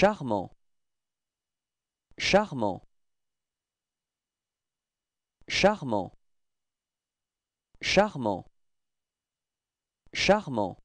charmant charmant charmant charmant charmant